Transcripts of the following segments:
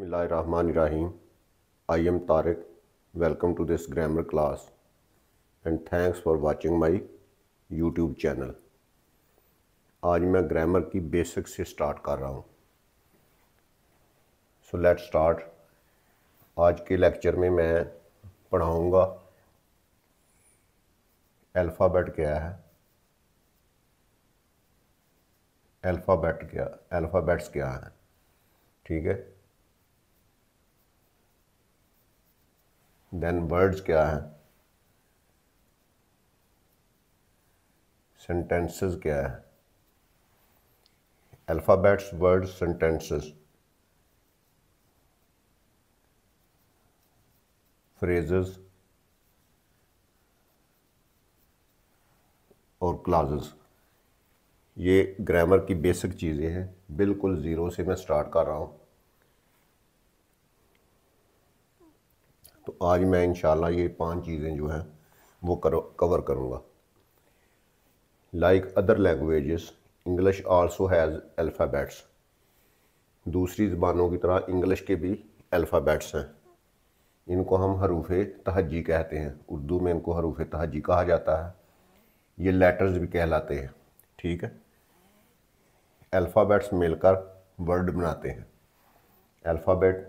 बसमीम I am Tarak welcome to this grammar class and thanks for watching my YouTube channel आज मैं grammar की basic से start कर रहा हूँ सो लेट स्टार्ट आज के लेक्चर में मैं पढ़ाऊँगा अल्फ़ाबेट क्या है अल्फ़ाबेट क्या अल्फ़ाबेट्स क्या हैं ठीक है देन वर्ड्स क्या हैं सेंटेंसेस क्या है अल्फ़ाबेट्स वर्ड्स सेंटेंसेस फ्रेजेस और क्लाजेस ये ग्रामर की बेसिक चीज़ें हैं बिल्कुल ज़ीरो से मैं स्टार्ट कर रहा हूँ तो आज मैं इन ये पांच चीज़ें जो हैं वो करो कवर करूँगा like other languages English also has alphabets दूसरी ज़बानों की तरह इंग्लिश के भी अल्फ़ाबेट्स हैं इनको हम हरूफ तहजी कहते हैं उर्दू में इनको हरूफ तहजी कहा जाता है ये लेटर्स भी कहलाते हैं ठीक है अल्फ़ाबेट्स मिलकर वर्ड बनाते हैं अल्फ़ाबेट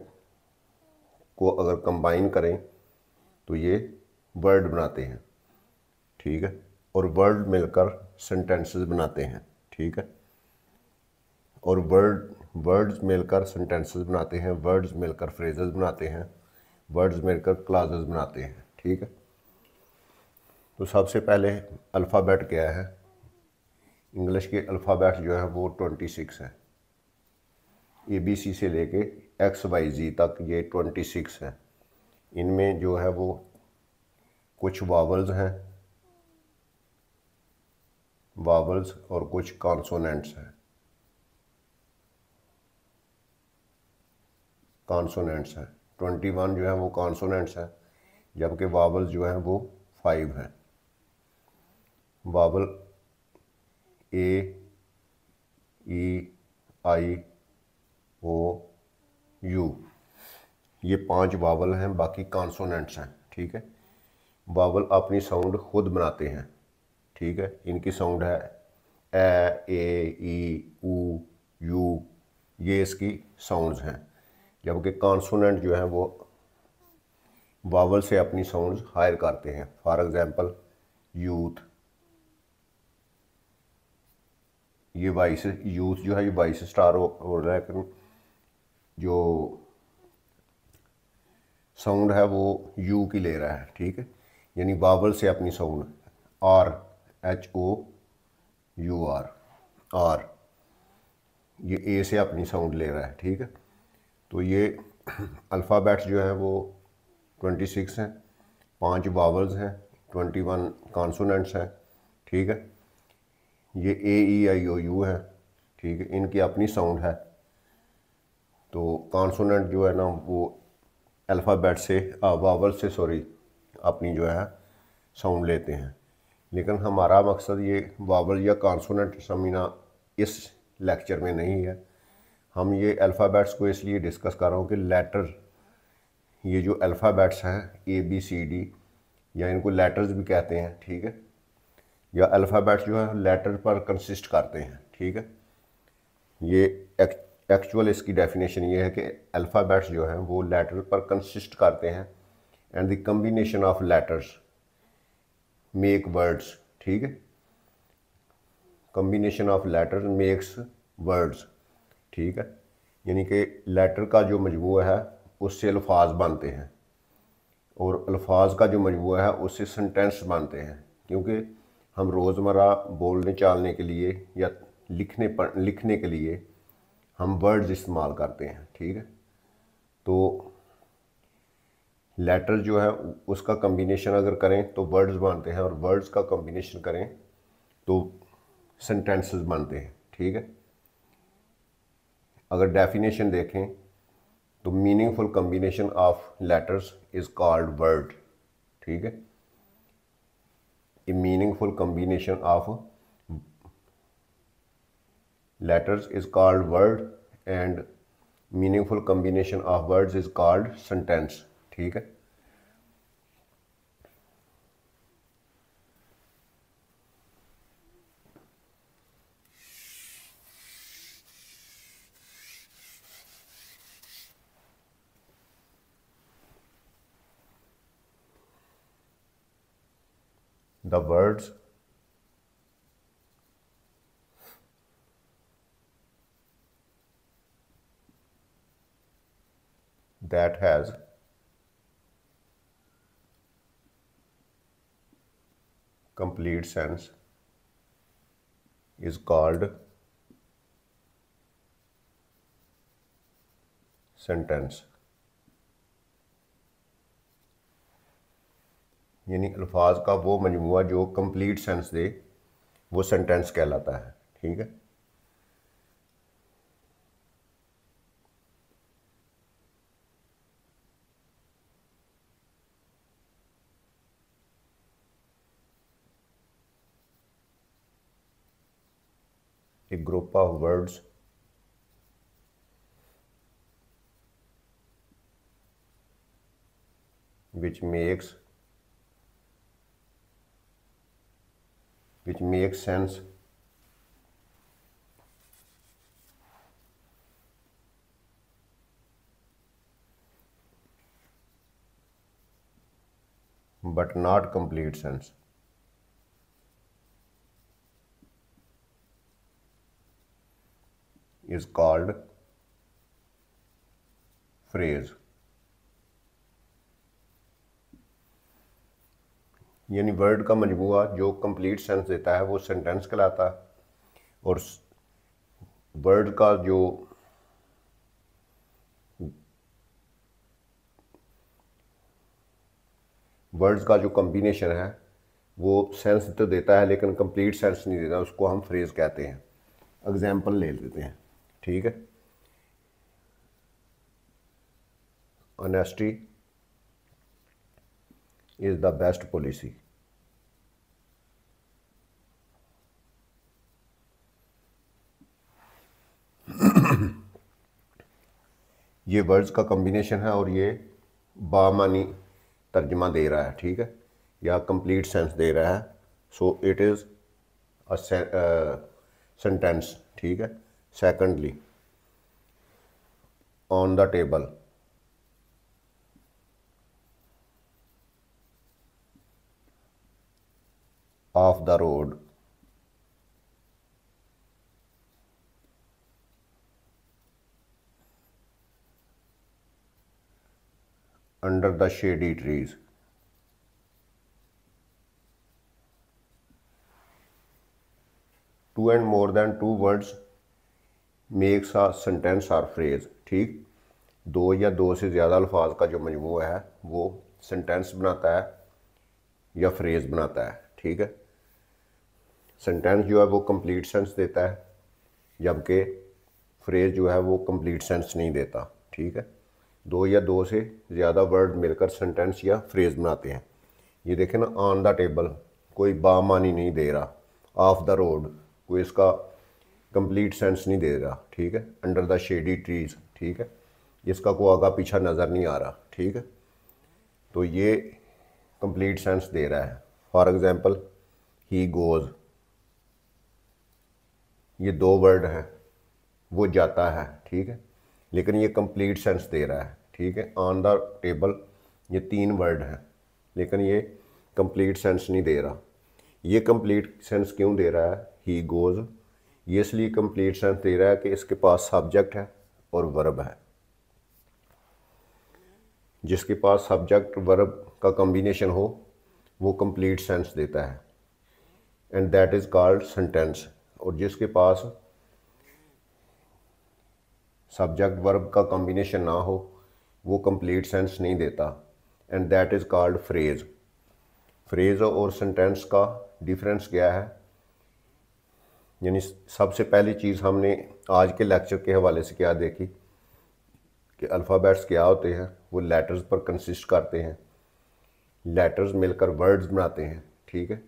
को अगर कंबाइन करें तो ये वर्ड बनाते हैं ठीक है और वर्ड मिलकर सेंटेंसेस बनाते हैं ठीक है और वर्ड वर्ड्स मिलकर सेंटेंसेस बनाते हैं वर्ड्स मिलकर फ्रेजेस बनाते हैं वर्ड्स मिलकर क्लाजेस बनाते हैं ठीक है तो सबसे पहले अल्फ़ाबेट क्या है इंग्लिश के अल्फ़ाबेट जो है वो ट्वेंटी सिक्स है ए बी सी से लेके एक्स वाई जी तक ये ट्वेंटी सिक्स है इनमें जो है वो कुछ वावल्स हैं वावल्स और कुछ कॉन्सोनेंट्स हैं कॉन्सोनेंट्स हैं ट्वेंटी वन जो है वो कॉन्सोनेंट्स हैं जबकि वावल्स जो हैं वो फाइव हैं vowel A E I O you ये पांच वावल हैं बाकी कॉन्सोनेंट्स हैं ठीक है वावल अपनी साउंड खुद बनाते हैं ठीक है इनकी साउंड है ए ए ई उ यू ये इसकी साउंड्स हैं जबकि कॉन्सोनेंट जो हैं वो वावल से अपनी साउंड्स हायर करते हैं फॉर एग्ज़ाम्पल यूथ ये बाईस यूथ जो है ये बाईस स्टार हो रहा है जो साउंड है वो यू की ले रहा है ठीक है यानी बाबल से अपनी sound R H O U R R ये ए से अपनी साउंड ले रहा है ठीक है तो ये अल्फ़ाबेट्स जो हैं वो ट्वेंटी सिक्स हैं पाँच बावल्स हैं ट्वेंटी वन कॉन्सोनेंट्स हैं ठीक है ये ए ई आई ओ यू है ठीक है इनकी अपनी साउंड है तो कॉन्सोनेंट जो है ना वो अल्फ़ाबेट से वावल से सॉरी अपनी जो है साउंड लेते हैं लेकिन हमारा मकसद ये वावल या कॉन्सोनेंट समझना इस लेक्चर में नहीं है हम ये अल्फ़ाबेट्स को इसलिए डिस्कस कर रहा हूँ कि लेटर ये जो अल्फ़ाबेट्स हैं ए बी सी डी या इनको लेटर्स भी कहते हैं ठीक है या अल्फ़ाबेट्स जो है लेटर पर कंसिस्ट करते हैं ठीक है ये एक्चुअल इसकी डेफिनेशन ये है कि अल्फ़ाबेट्स जो हैं वो लेटर पर कंसिस्ट करते हैं and the combination of letters make words ठीक है combination of letter makes words ठीक है यानी कि लेटर का जो मजमू है उससे अल्फाज बनते हैं और अल्फाज का जो मजमू है उससे सेंटेंस बनते हैं क्योंकि हम रोज़मर्रा बोलने चालने के लिए या लिखने पढ़ लिखने के लिए हम वर्ड्स इस्तेमाल करते हैं ठीक है तो लेटर जो है उसका कम्बिनेशन अगर करें तो वर्ड्स बनते हैं और वर्ड्स का कम्बिनेशन करें तो सेंटेंसेस बनते हैं ठीक है अगर डेफिनेशन देखें तो meaningful combination of letters is called word ठीक है a meaningful combination of letters is called word and meaningful combination of words is called sentence ठीक है the words that has complete sense is called sentence यानी अल्फाज का वो मजमू जो complete sense they वो सेंटेंस कहलाता है ठीक है of words which makes which makes sense but not complete sense is called phrase यानी वर्ड का मजमुआ जो कंप्लीट सेंस देता है वो सेंटेंस कहलाता है और वर्ड का जो वर्ड्स का जो कम्बिनेशन है वो सेंस तो देता है लेकिन कंप्लीट सेंस नहीं देता उसको हम फ्रेज़ कहते हैं एग्जाम्पल ले लेते हैं ठीक है honesty is the best policy ये वर्ड्स का कम्बिनेशन है और ये बामानी तर्जमा दे रहा है ठीक है या कंप्लीट सेंस दे रहा है so it is a sentence ठीक है Secondly, on the table. of the road under the shady trees. Two and more than two words makes a sentence or phrase ठीक दो या दो से ज़्यादा अल्फाज का जो मजमू है वो सेंटेंस बनाता है या फ्रेज़ बनाता है ठीक है सेंटेंस जो है वो कंप्लीट सेंस देता है जबकि फ्रेज़ जो है वो कंप्लीट सेंस नहीं देता ठीक है दो या दो से ज़्यादा वर्ड मिलकर सेंटेंस या फ्रेज़ बनाते हैं ये देखें ना ऑन द टेबल कोई बामानी नहीं दे रहा ऑफ द रोड कोई इसका कंप्लीट सेंस नहीं दे रहा ठीक है अंडर द शेडी ट्रीज ठीक है इसका कोई आगा पीछा नज़र नहीं आ रहा ठीक है तो ये कंप्लीट सेंस दे रहा है फॉर एग्ज़ाम्पल ही गोज़ ये दो वर्ड हैं वो जाता है ठीक है लेकिन ये कंप्लीट सेंस दे रहा है ठीक है ऑन द टेबल ये तीन वर्ड हैं लेकिन ये कंप्लीट सेंस नहीं दे रहा ये कंप्लीट सेंस क्यों दे रहा है ही गोज़ ये इसलिए कंप्लीट सेंस दे रहा है कि इसके पास सब्जेक्ट है और वर्ब है जिसके पास सब्जेक्ट वर्ब का कम्बिनेशन हो वो कंप्लीट सेंस देता है and that is called sentence और जिसके पास सब्जेक्ट वर्ब का कम्बिनेशन ना हो वो कंप्लीट सेंस नहीं देता and that is called phrase phrase और सेंटेंस का डिफरेंस क्या है यानी सबसे पहली चीज़ हमने आज के लेक्चर के हवाले से क्या देखी कि अल्फ़ाबेट्स क्या होते हैं वो लेटर्स पर कंसिस्ट करते हैं लेटर्स मिलकर वर्ड्स बनाते हैं ठीक है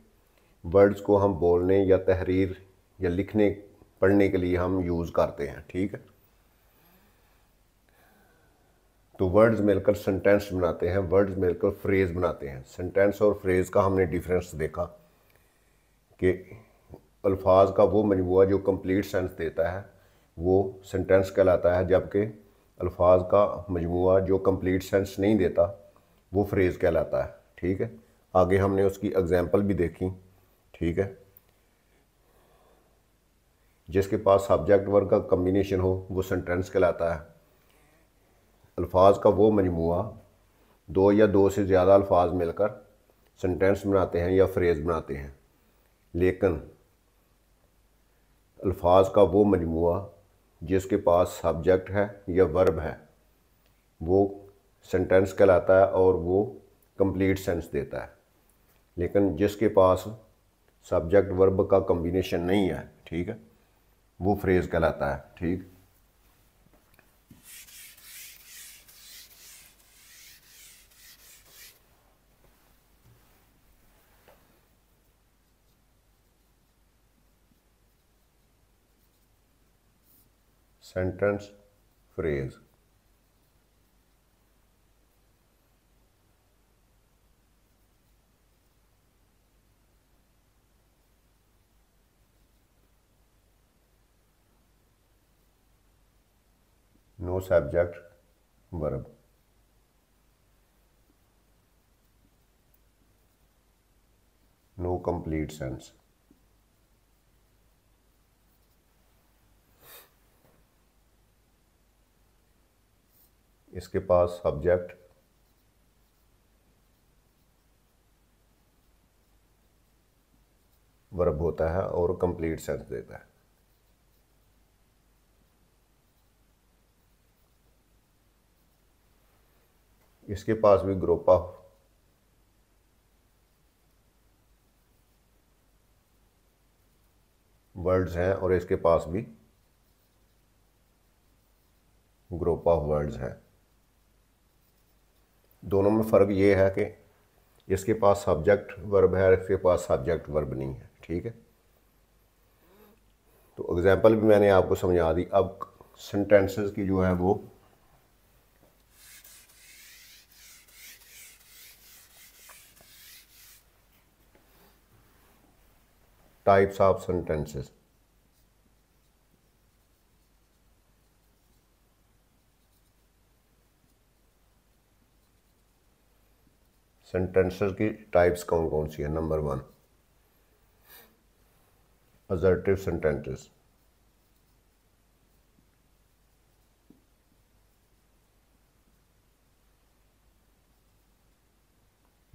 वर्ड्स को हम बोलने या तहरीर या लिखने पढ़ने के लिए हम यूज़ करते हैं ठीक है तो वर्ड्स मिलकर सेंटेंस बनाते हैं वर्ड्स मिलकर फ्रेज़ बनाते हैं सेंटेंस और फ्रेज़ का हमने डिफरेंस देखा कि अल्फाज का वो मजमू जो कम्प्लीट सेंस देता है वो सेंटेंस कहलाता है जबकि अल्फाज का मजमू जो कम्प्लीट सेंस नहीं देता वो फ्रेज़ कहलाता है ठीक है आगे हमने उसकी एग्ज़ाम्पल भी देखी ठीक है जिसके पास सब्जेक्ट वर्ग का कम्बिनेशन हो वो सेंटेंस कहलाता है अल्फाज का वो मजमू दो या दो से ज़्यादा अल्फाज मिलकर सेंटेंस बनाते हैं या फ्रेज़ बनाते हैं लेकिन अल्फाज का वो मजमू जिसके पास सब्जेक्ट है या वर्ब है वो सेंटेंस कहलाता है और वो कंप्लीट सेंस देता है लेकिन जिसके पास सब्जेक्ट वर्ब का कम्बिनेशन नहीं है ठीक है वो फ्रेज़ कहलाता है ठीक sentence phrase. no subject verb. No complete sense. इसके पास सब्जेक्ट वर्ब होता है और कंप्लीट सेंस देता है इसके पास भी ऑफ वर्ड्स हैं और इसके पास भी ग्रुप ऑफ वर्ड्स हैं दोनों में फ़र्क ये है कि इसके पास सब्जेक्ट वर्ब है इसके पास सब्जेक्ट वर्ब नहीं है ठीक है तो एग्ज़ाम्पल भी मैंने आपको समझा दी अब सेंटेंसेस की जो है वो टाइप्स ऑफ सेंटेंसेस सेंटेंसेस की टाइप्स कौन कौन सी है नंबर वन अजर्टिव सेंटेंसेस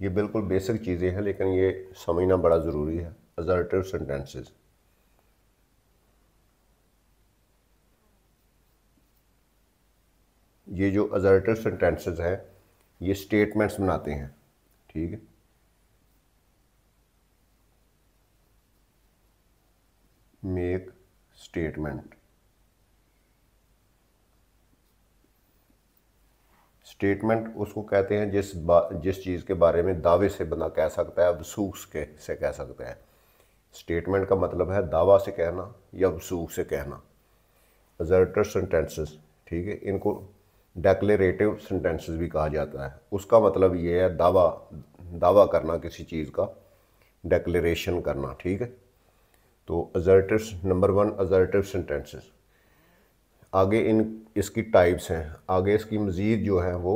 ये बिल्कुल बेसिक चीज़ें हैं लेकिन ये समझना बड़ा ज़रूरी है अजर्टिव सेंटेंसेस ये जो अजर्टिव सेंटेंसेस हैं ये स्टेटमेंट्स बनाते हैं ठीक है मेक स्टेटमेंट स्टेटमेंट उसको कहते हैं जिस जिस चीज़ के बारे में दावे से बंदा कह सकता है वसूख के से कह सकता है स्टेटमेंट का मतलब है दावा से कहना या वसूख से कहना अजर्टर सेंटेंसेस ठीक है इनको डेक्लेटिव सेंटेंसेस भी कहा जाता है उसका मतलब ये है दावा दावा करना किसी चीज़ का डेक्लेशन करना ठीक है तो assertive number one assertive sentences आगे इन इसकी टाइप्स हैं आगे इसकी मज़ीद जो है वो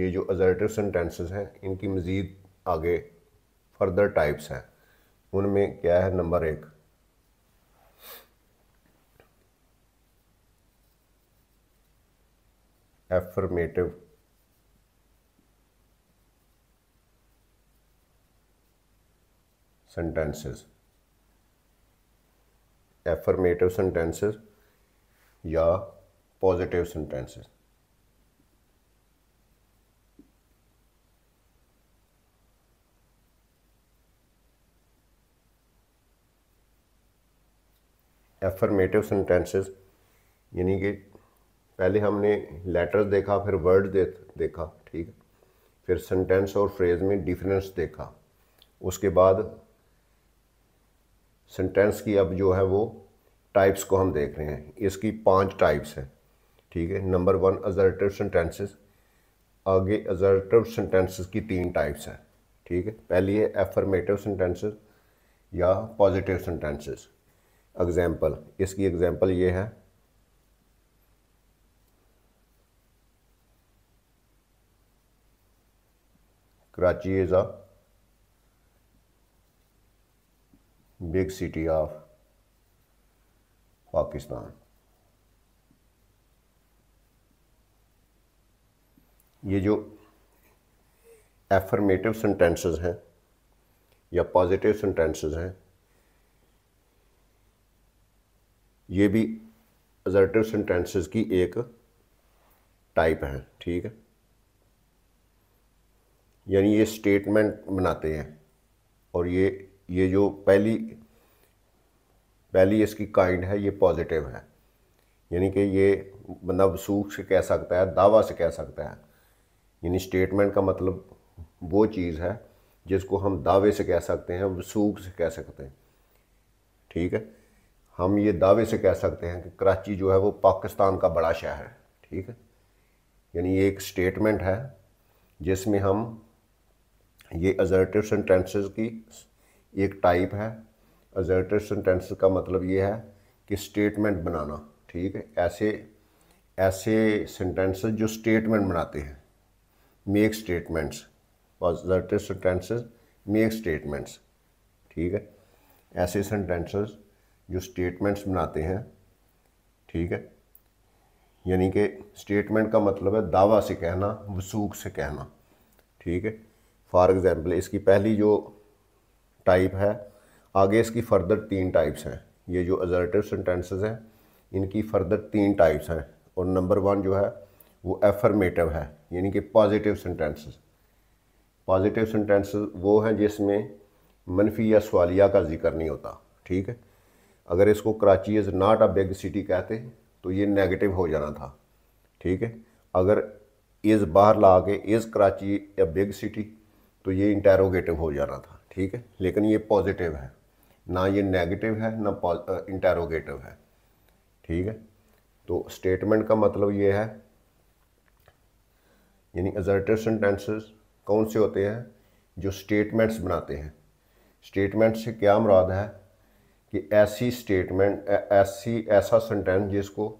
ये जो अजर्टिव सेंटेंसेस हैं इनकी मज़ीद आगे फर्दर टाइप्स हैं उनमें क्या है नंबर एक affirmative sentences affirmative sentences या positive sentences affirmative sentences yani ki. पहले हमने लेटर्स देखा फिर वर्ड दे, देखा ठीक है फिर सेंटेंस और फ्रेज में डिफरेंस देखा उसके बाद सेंटेंस की अब जो है वो टाइप्स को हम देख रहे हैं इसकी पांच टाइप्स हैं ठीक है नंबर वन अजर्टिव सेंटेंसेस आगे अजर्टिव सेंटेंसेस की तीन टाइप्स हैं ठीक है पहली है एफर्मेटिव सेंटेंसेस या पॉजिटिव सेंटेंसेस एग्जांपल इसकी एग्जांपल ये है Karachi is a big city of Pakistan. ये जो एफर्मेटिव सेंटेंसेस हैं या पॉजिटिव सेंटेंसेस हैं ये भी असर्टिव सेंटेंसेस की एक टाइप है ठीक है यानी ये स्टेटमेंट बनाते हैं और ये ये जो पहली पहली इसकी काइंड है ये पॉजिटिव है यानी कि ये बंदा वसूख से कह सकता है दावा से कह सकता है यानी स्टेटमेंट का मतलब वो चीज़ है जिसको हम दावे से कह सकते हैं वसूख से कह सकते हैं ठीक है हम ये दावे से कह सकते हैं कि कराची जो है वो पाकिस्तान का बड़ा शहर है ठीक है यानी ये एक स्टेटमेंट है जिसमें हम ये अजर्टिव सेंटेंसेस की एक टाइप है अजर्टिव सेंटेंसेस का मतलब ये है कि स्टेटमेंट बनाना ठीक है ऐसे ऐसे सेंटेंसेस जो स्टेटमेंट बनाते हैं make statements assertive sentences make statements ठीक है ऐसे सेंटेंसेस जो स्टेटमेंट्स बनाते हैं ठीक है यानी कि स्टेटमेंट का मतलब है दावा से कहना वसूख से कहना ठीक है फॉर एग्ज़ाम्पल इसकी पहली जो टाइप है आगे इसकी फर्दर तीन टाइप्स हैं ये जो अजर्टिव सेंटेंसेस हैं इनकी फर्दर तीन टाइप्स हैं और नंबर वन जो है वो एफर्मेटिव है यानी कि पॉजिटिव सेंटेंसेस पॉजिटिव सेंटेंसेस वो हैं जिसमें मनफी या सवालिया का जिक्र नहीं होता ठीक है अगर इसको Karachi is not a big city कहते तो ये नेगेटिव हो जाना था ठीक है अगर इज़ बाहर ला के is Karachi a big city तो ये इंटेरोगेटिव हो जाना था ठीक है लेकिन ये पॉजिटिव है ना ये नेगेटिव है ना इंटेरोगेटिव है ठीक है तो स्टेटमेंट का मतलब ये है यानी अजर्टिव सेंटेंसेस कौन से होते हैं जो स्टेटमेंट्स बनाते हैं स्टेटमेंट से क्या मुराद है कि ऐसी स्टेटमेंट ऐसी ऐसा सेंटेंस जिसको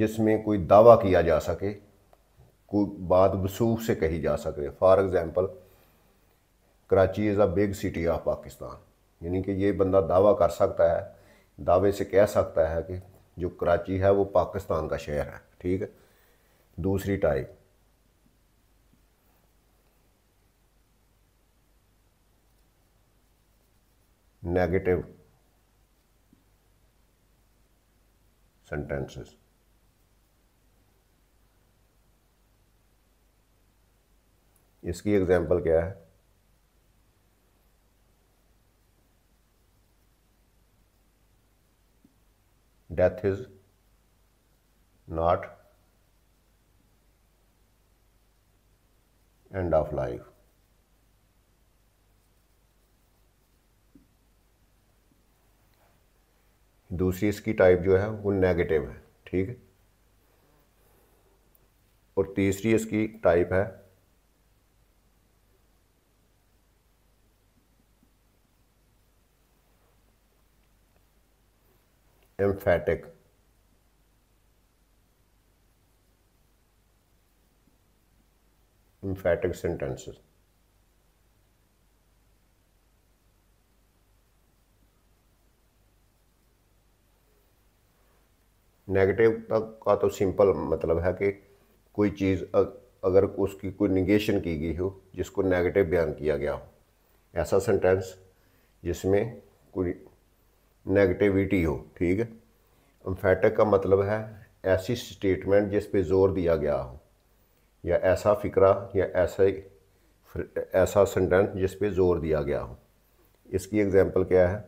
जिसमें कोई दावा किया जा सके कोई बात वसूख से कही जा सके for example Karachi is a big city of Pakistan यानी कि ये बंदा दावा कर सकता है दावे से कह सकता है कि जो कराची है वो पाकिस्तान का शहर है ठीक है दूसरी टाइप नेगेटिव सेंटेंसेस इसकी एग्जांपल क्या है death is not end of life. दूसरी इसकी टाइप जो है वो नेगेटिव है ठीक है और तीसरी इसकी टाइप है emphatic emphatic sentences नेगेटिव का तो सिंपल मतलब है कि कोई चीज़ अगर उसकी कोई निगेशन की गई हो जिसको नेगेटिव बयान किया गया हो ऐसा सेंटेंस जिसमें कोई नेगेटिविटी हो ठीक है एम्फेटिक का मतलब है ऐसी स्टेटमेंट जिस पे जोर दिया गया हो या ऐसा फ़िक्रा या ऐसा ऐसा सेंटेंस जिस पे जोर दिया गया हो इसकी एग्जांपल क्या है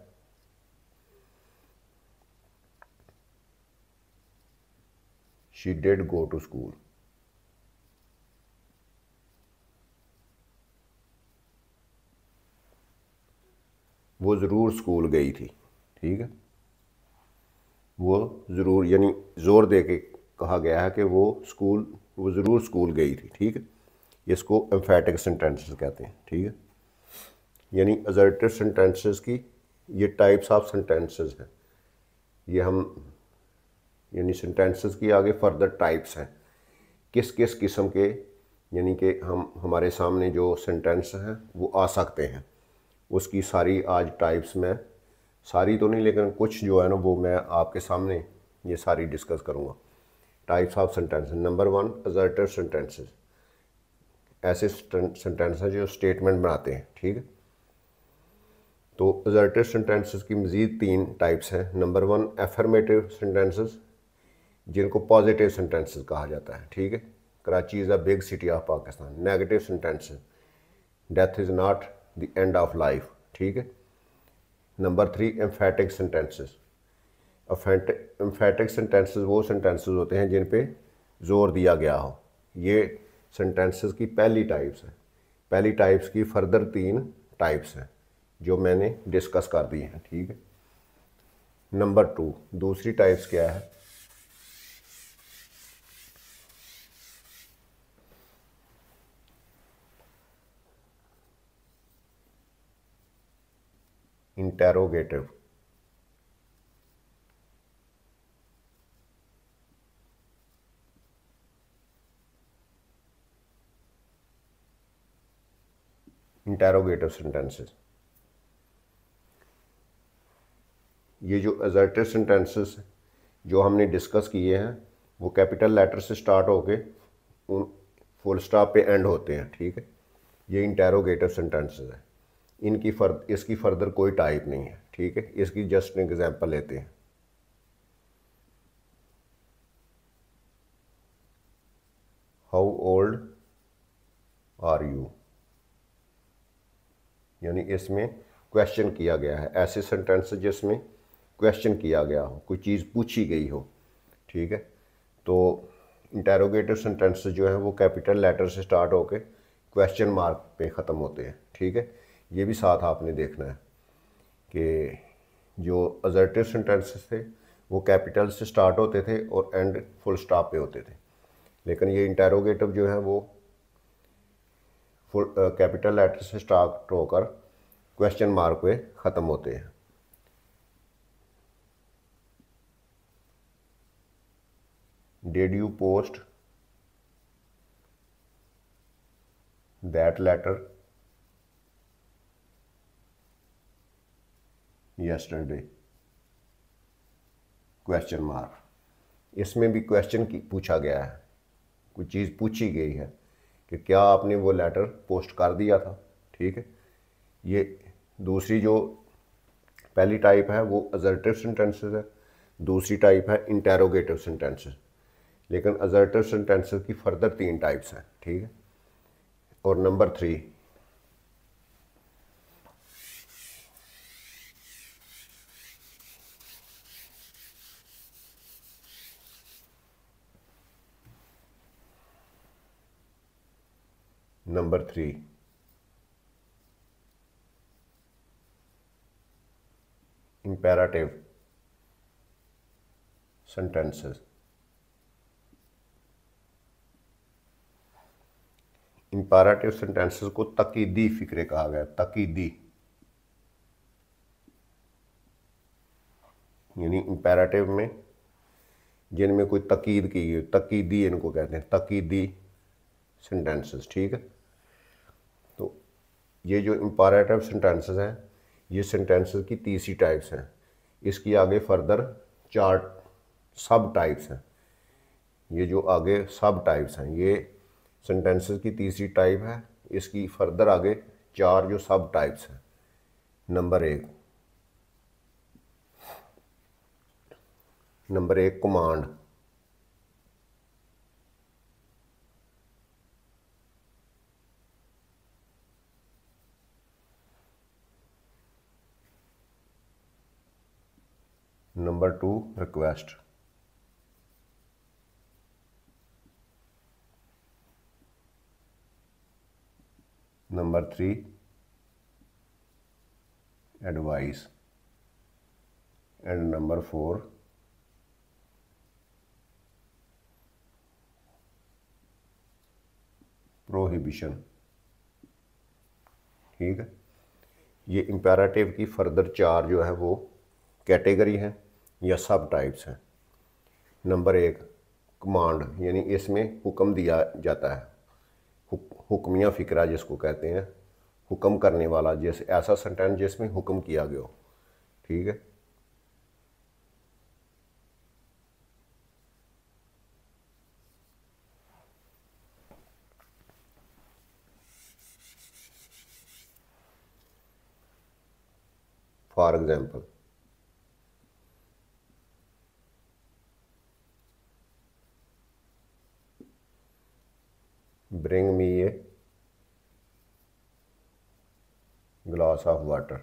she did go to school वो ज़रूर स्कूल गई थी ठीक है वो ज़रूर यानी ज़ोर दे के कहा गया है कि वो स्कूल वो ज़रूर स्कूल गई थी ठीक है इसको एम्फेटिक सेंटेंसेस कहते हैं ठीक है यानी अजर्टिव सेंटेंसेस की ये टाइप्स ऑफ सेंटेंसेस हैं ये हम यानी सेंटेंसेस की आगे फर्दर टाइप्स हैं किस किस किस्म के यानी कि हम हमारे सामने जो सेंटेंस हैं वो आ सकते हैं उसकी सारी आज टाइप्स मैं सारी तो नहीं लेकिन कुछ जो है ना वो मैं आपके सामने ये सारी डिस्कस करूँगा types of sentence number one assertive sentences ऐसे हैं जो स्टेटमेंट बनाते हैं ठीक है तो अजर्टिव सेंटेंसेस की मज़ीद तीन टाइप्स हैं नंबर वन एफर्मेटिव सेंटेंसेस जिनको पॉजिटिव सेंटेंसेस कहा जाता है ठीक है Karachi is a big city of Pakistan negative sentences death is not the end of life ठीक है number three emphatic sentences emphatic sentences वो सेंटेंसेस होते हैं जिन पे जोर दिया गया हो ये सेंटेंसेस की पहली टाइप्स है पहली टाइप्स की फर्दर तीन टाइप्स हैं जो मैंने डिस्कस कर दी हैं ठीक है नंबर टू दूसरी टाइप्स क्या है इंटेरोगेटिव इंटेरोगेटिव सेंटेंसेस ये जो एजर्टिव सेंटेंसेस जो हमने डिस्कस किए हैं वो कैपिटल लेटर से स्टार्ट होके उन फुल स्टॉप पे एंड होते हैं ठीक है ये इंटेरोगेटिव सेंटेंसेस है इनकी फर इसकी फर्दर कोई टाइप नहीं है ठीक है इसकी जस्ट एक एग्जाम्पल लेते हैं हाउ ओल्ड आर यू यानी इसमें क्वेश्चन किया गया है ऐसे सेंटेंस जिसमें क्वेश्चन किया गया हो कोई चीज़ पूछी गई हो ठीक है तो इंटेरोगेटिव सेंटेंस जो है वो कैपिटल लेटर से स्टार्ट होकर क्वेश्चन मार्क पे ख़त्म होते हैं ठीक है ये भी साथ आपने देखना है कि जो अजर्टिव सेंटेंसेस थे वो कैपिटल से स्टार्ट होते थे और एंड फुल स्टॉप पे होते थे लेकिन ये इंटेरोगेटिव जो है वो फुल कैपिटल लेटर से स्टार्ट होकर क्वेश्चन मार्क पे ख़त्म होते हैं did you post that letter yesterday question mark इसमें भी क्वेश्चन पूछा गया है कुछ चीज़ पूछी गई है कि क्या आपने वो लेटर पोस्ट कर दिया था ठीक है ये दूसरी जो पहली टाइप है वो अजर्टिव सेंटेंसेस है दूसरी टाइप है इंटेरोगेटिव सेंटेंसेस लेकिन अजर्टिव सेंटेंसेस की फर्दर तीन टाइप्स हैं ठीक है और number three number three imperative sentences imperative sentences को तकीदी फिक्रे कहा गया तकीदी यानी इंपेराटिव में जिनमें कोई तकीद की गई तकीदी इनको कहते हैं तकीदी सेंटेंसेस ठीक है ये जो इम्पारेटिव सेंटेंसेस हैं ये सेंटेंसेस की तीसरी टाइप्स हैं इसकी आगे फर्दर चार सब टाइप्स हैं ये जो आगे सब टाइप्स हैं ये सेंटेंसेस की तीसरी टाइप है इसकी फर्दर आगे चार जो सब टाइप्स हैं नंबर एक नंबर एक command number two request number three advice and number four prohibition ठीक है ये इम्पेरेटिव की फर्दर चार जो है वो कैटेगरी हैं या सब टाइप्स हैं नंबर एक कमांड यानी इसमें हुक्म दिया जाता है हुक्मिया फ़िक्रा जिसको कहते हैं हुक्म करने वाला जिस ऐसा सेंटेंस जिसमें हुक्म किया गया ठीक है for example bring me a glass of water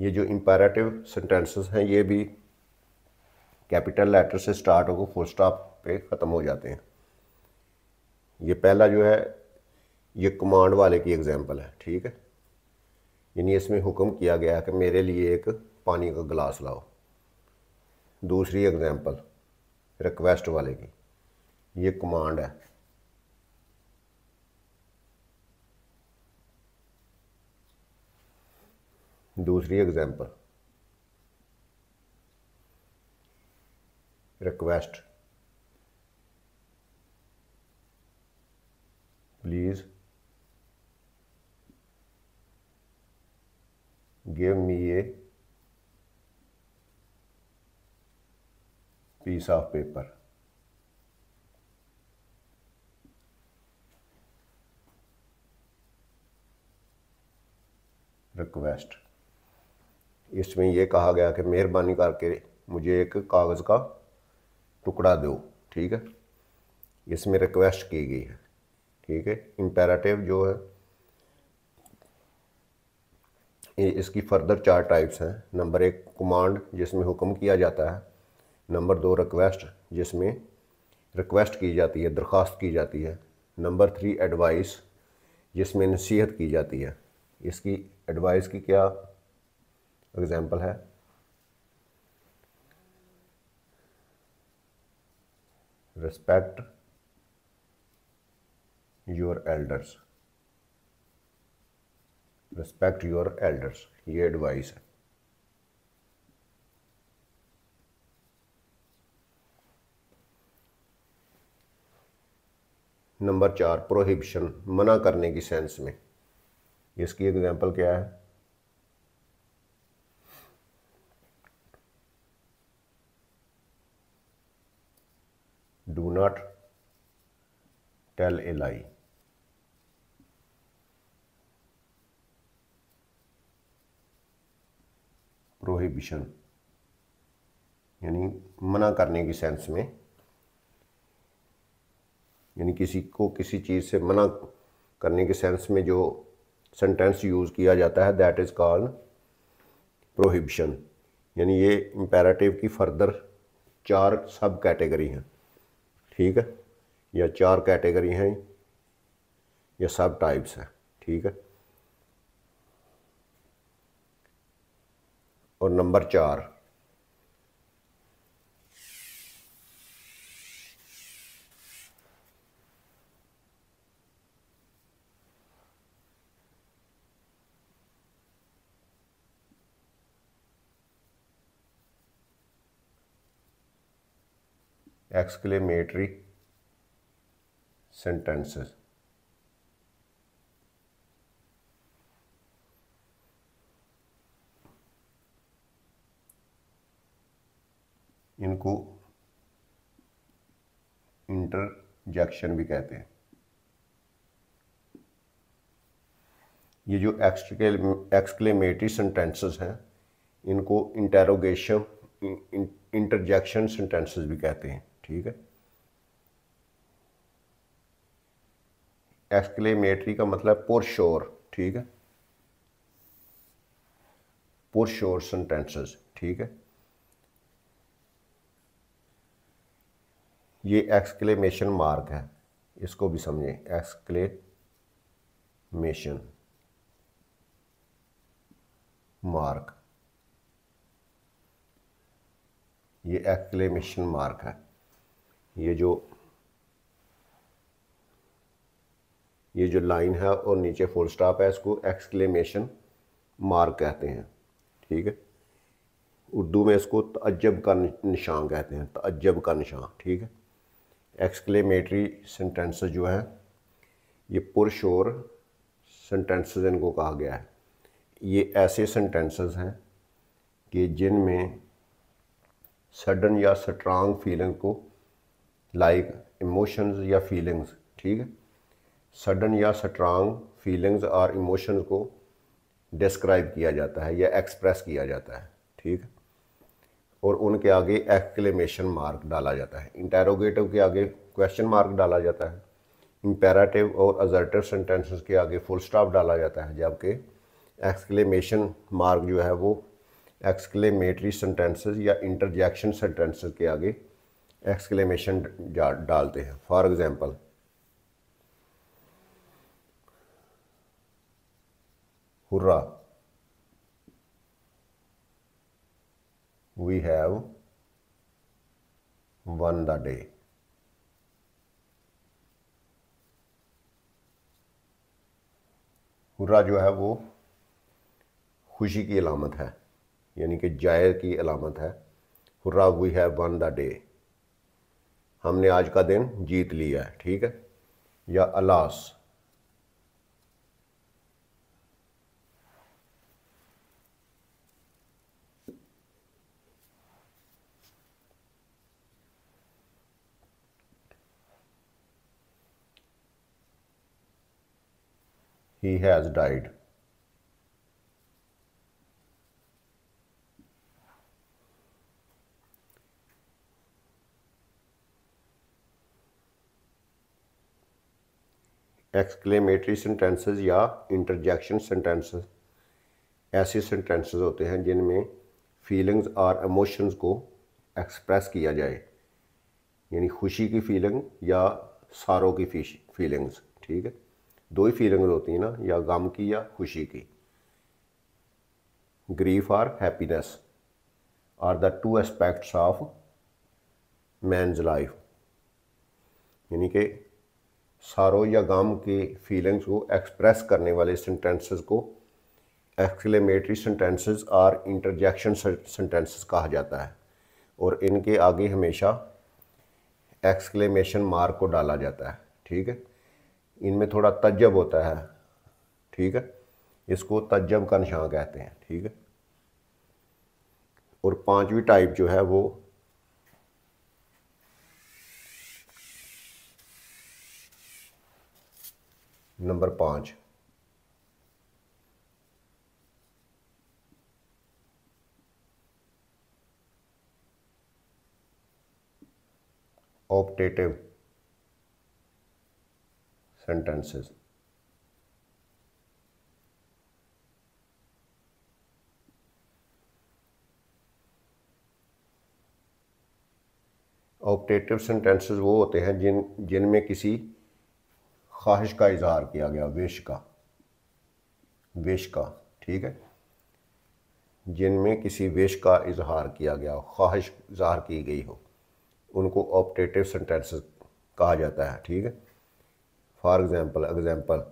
ये जो इम्पेरेटिव सेंटेंसेस हैं ये भी कैपिटल लेटर से स्टार्ट होकर फुल स्टॉप पे ख़त्म हो जाते हैं ये पहला जो है ये कमांड वाले की एग्जांपल है ठीक है यानी इसमें हुक्म किया गया है कि मेरे लिए एक पानी का गिलास लाओ दूसरी एग्जांपल रिक्वेस्ट वाले की ये कमांड है दूसरी example request please give me a piece of paper. Request इसमें यह कहा गया कि मेहरबानी करके मुझे एक कागज़ का टुकड़ा दो ठीक है इसमें रिक्वेस्ट की गई है ठीक है इम्पेराटिव जो है इसकी फर्दर चार टाइप्स हैं नंबर एक कमांड जिसमें हुक्म किया जाता है नंबर दो रिक्वेस्ट जिसमें रिक्वेस्ट की जाती है दरख्वास्त की जाती है नंबर थ्री एडवाइस जिसमें नसीहत की जाती है इसकी एडवाइस की क्या एग्ज़ाम्पल है respect your elders respect your elders ये एडवाइस है नंबर चार प्रोहिबिशन मना करने की सेंस में इसकी एग्जांपल क्या है do not tell a lie prohibition यानी मना करने की सेंस में यानी किसी को किसी चीज़ से मना करने के सेंस में जो सेंटेंस यूज़ किया जाता है दैट इज़ कॉल्ड प्रोहिबिशन यानी ये इम्पेरेटिव की फर्दर चार सब कैटेगरी हैं ठीक है या चार कैटेगरी हैं या सब टाइप्स हैं ठीक है और नंबर चार एक्सक्लेमेटरी सेंटेंसेस इनको इंटरजेक्शन भी कहते हैं ये जो एक्सक्लेमेटरी सेंटेंसेस हैं इनको इंटेरोगेशन इंटरजेक्शन सेंटेंसेस भी कहते हैं ठीक है एक्सक्लेमेटरी का मतलब पुरशोर ठीक है पुरशोर सेंटेंसेस ठीक है ये एक्सक्लेमेशन मार्क है इसको भी समझें एक्सक्लेमेशन मार्क ये एक्सक्लेमेशन मार्क है ये जो ये जो लाइन है और नीचे फुल स्टॉप है इसको एक्सक्लेमेशन मार्क कहते हैं ठीक है उर्दू में इसको तजब का निशान कहते हैं तजब का निशान ठीक है एक्सक्लेमेटरी सेंटेंस जो है ये पुरशोर सेंटेंस इनको कहा गया है ये ऐसे सेंटेंसेस हैं कि जिनमें सडन या स्ट्रांग फीलिंग को लाइक इमोशंस या फीलिंग्स ठीक है सडन या स्ट्रांग फीलिंग्स और इमोशंस को डिस्क्राइब किया जाता है या एक्सप्रेस किया जाता है ठीक है और उनके आगे एक्लेमेशन मार्क डाला जाता है इंटेरोगेटिव के आगे क्वेश्चन मार्क डाला जाता है इंपेराटिव और अजर्टिव सेंटेंसेस के आगे फुल स्टॉप डाला जाता है जबकि एक्सक्लेमेशन मार्क जो है वो एक्सक्लेमेटरी सेंटेंसेस या इंटरजेक्शन सेंटेंसेस के आगे एक्सक्लेमेशन डालते हैं for example hurrah we have won the day hurrah जो है वो खुशी की अलामत है यानी कि जायर की अलामत है hurrah we have won the day हमने आज का दिन जीत लिया है ठीक है या alas he has died exclamatory sentences या इंटरजेक्शन सेंटेंसेस ऐसे सेंटेंसेस होते हैं जिनमें फीलिंग्स और इमोशंस को एक्सप्रेस किया जाए यानी खुशी की फीलिंग या सारों की फीलिंग्स ठीक है दो ही फीलिंग्स होती हैं ना या गम की या खुशी की grief or happiness are the two aspects of man's life यानी कि सारो या गम के फीलिंग्स को एक्सप्रेस करने वाले सेंटेंसेस को एक्सक्लेमेटरी सेंटेंसेस और इंटरजेक्शन सेंटेंसेस कहा जाता है और इनके आगे हमेशा एक्सक्लेमेशन मार्क को डाला जाता है ठीक है इनमें थोड़ा तजब होता है ठीक है इसको तजब का निशान कहते हैं ठीक है और पांचवी टाइप जो है वो नंबर पाँच ऑप्टेटिव सेंटेंसेस ऑप्टेटिव सेंटेंसेस वो होते हैं जिन जिनमें किसी ख्वाहिश का इजहार किया गया विश का विश का ठीक है जिनमें किसी विश का इजहार किया गया ख्वाहिश इजहार की गई हो उनको ऑपरेटिव सेंटेंस कहा जाता है ठीक है for example example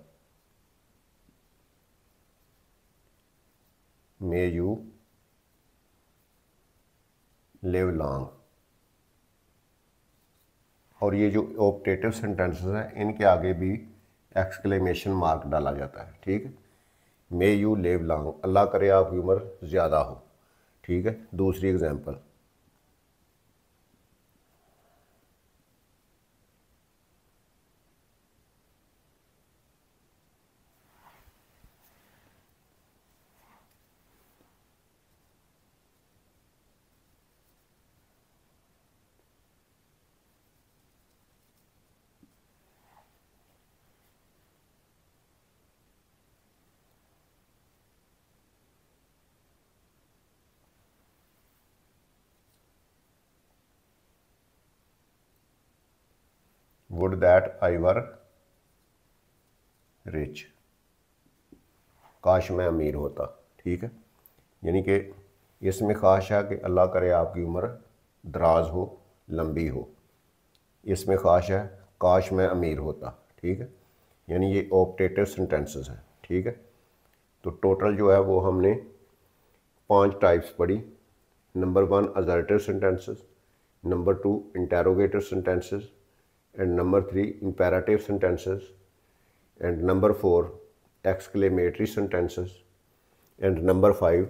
may you live long और ये जो ऑपरेटिव सेंटेंसेस हैं इनके आगे भी एक्सक्लेमेशन मार्क डाला जाता है ठीक है मे यू लेव लॉन्ग अल्लाह करे आपकी उम्र ज़्यादा हो ठीक है दूसरी example showed that I were rich काश मैं अमीर होता ठीक है यानी कि इसमें ख्वाहिश है कि अल्लाह करे आपकी उम्र दराज हो लंबी हो इसमें ख्वाहिश है काश मैं अमीर होता ठीक है यानी ये ऑप्टेटिव सेंटेंसेस हैं ठीक है तो टोटल जो है वो हमने पांच टाइप्स पढ़ी number one assertive sentences number two interrogative sentences and number 3 imperative sentences and number 4 exclamatory sentences and number five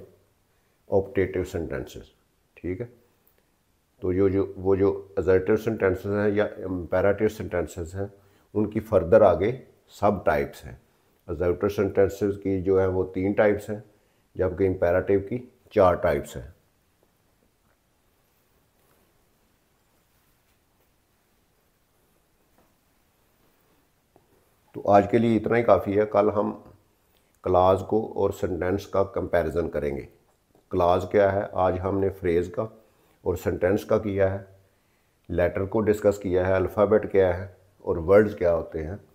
optative sentences ठीक है तो जो जो वो जो एजर्टिव सेंटेंसेस हैं या एम्पेराटिव सेंटेंसेस हैं उनकी फर्दर आगे सब टाइप्स हैं एजर्टिव सेंटेंसेस की जो है वो तीन टाइप्स हैं जबकि इम्पेराटिव की चार टाइप्स हैं तो आज के लिए इतना ही काफ़ी है कल हम क्लाज को और सेंटेंस का कंपैरिजन करेंगे क्लाज क्या है आज हमने फ्रेज़ का और सेंटेंस का किया है लेटर को डिस्कस किया है अल्फ़ाबेट क्या है और वर्ड्स क्या होते हैं